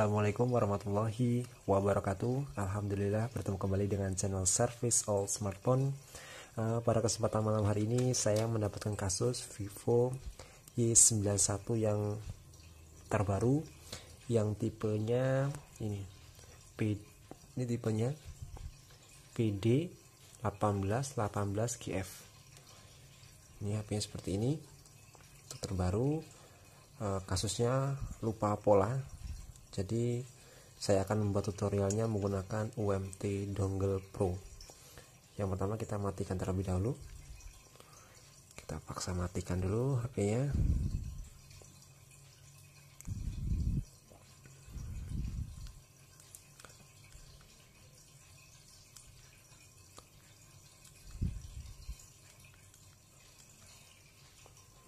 Assalamualaikum warahmatullahi wabarakatuh Alhamdulillah bertemu kembali dengan channel Service All Smartphone uh, Pada kesempatan malam hari ini saya mendapatkan kasus Vivo Y91 yang terbaru Yang tipenya ini P, Ini tipenya PD 1818GF Ini HP seperti ini Terbaru eh, Kasusnya lupa pola jadi saya akan membuat tutorialnya menggunakan UMT Dongle Pro yang pertama kita matikan terlebih dahulu kita paksa matikan dulu HP-nya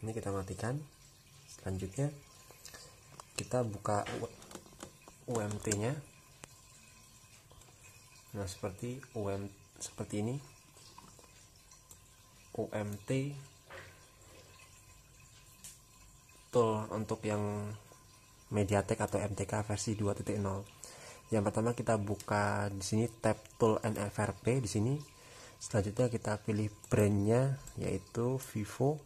ini kita matikan selanjutnya kita buka UMT-nya. Nah, seperti UM seperti ini. UMT tool untuk yang Mediatek atau MTK versi 2.0. Yang pertama kita buka di sini tab tool NFRP di sini. Selanjutnya kita pilih brandnya yaitu Vivo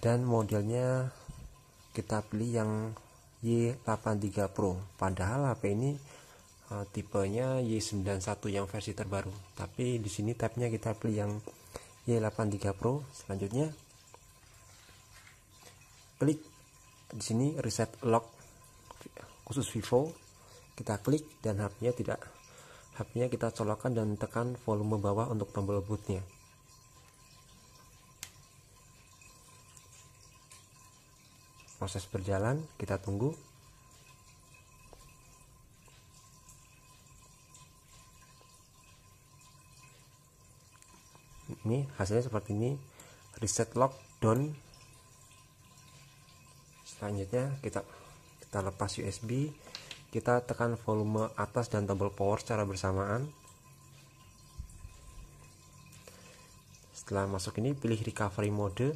dan modelnya kita pilih yang Y83 Pro padahal HP ini uh, tipenya Y91 yang versi terbaru tapi di sini tabnya kita pilih yang Y83 Pro selanjutnya klik di sini reset lock khusus Vivo kita klik dan HP-nya tidak HP-nya kita colokan dan tekan volume bawah untuk tombol bootnya proses berjalan kita tunggu ini hasilnya seperti ini reset lock down selanjutnya kita kita lepas USB kita tekan volume atas dan tombol power secara bersamaan setelah masuk ini pilih recovery mode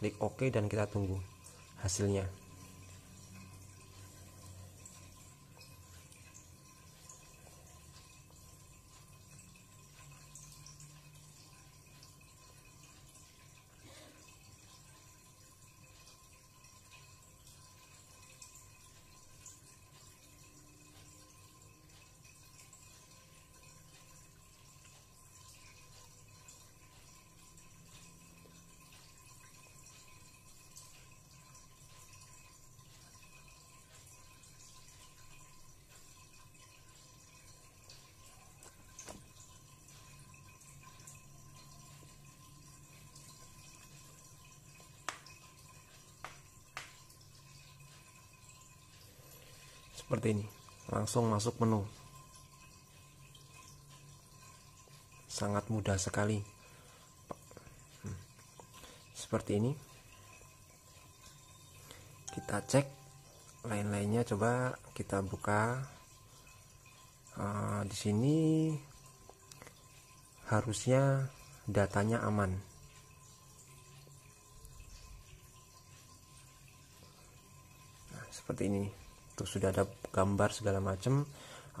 klik OK dan kita tunggu hasilnya seperti ini langsung masuk menu sangat mudah sekali hmm. seperti ini kita cek lain-lainnya coba kita buka uh, di sini harusnya datanya aman nah, seperti ini Gitu. sudah ada gambar segala macam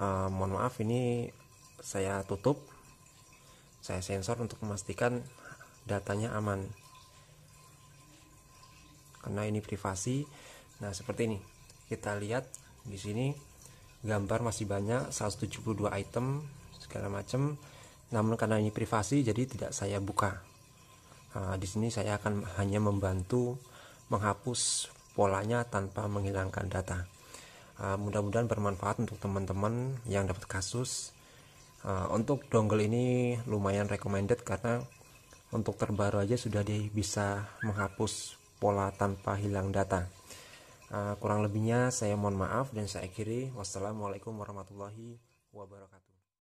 uh, eh, mohon maaf ini saya tutup saya sensor untuk memastikan datanya aman karena ini privasi nah seperti ini kita lihat di sini gambar masih banyak 172 item segala macam namun karena ini privasi jadi tidak saya buka nah, di sini saya akan hanya membantu menghapus polanya tanpa menghilangkan data Eh, mudah-mudahan bermanfaat untuk teman-teman yang dapat kasus eh, untuk dongle ini lumayan recommended karena untuk terbaru aja sudah dia bisa menghapus pola tanpa hilang data eh, kurang lebihnya saya mohon maaf dan saya akhiri wassalamualaikum warahmatullahi wabarakatuh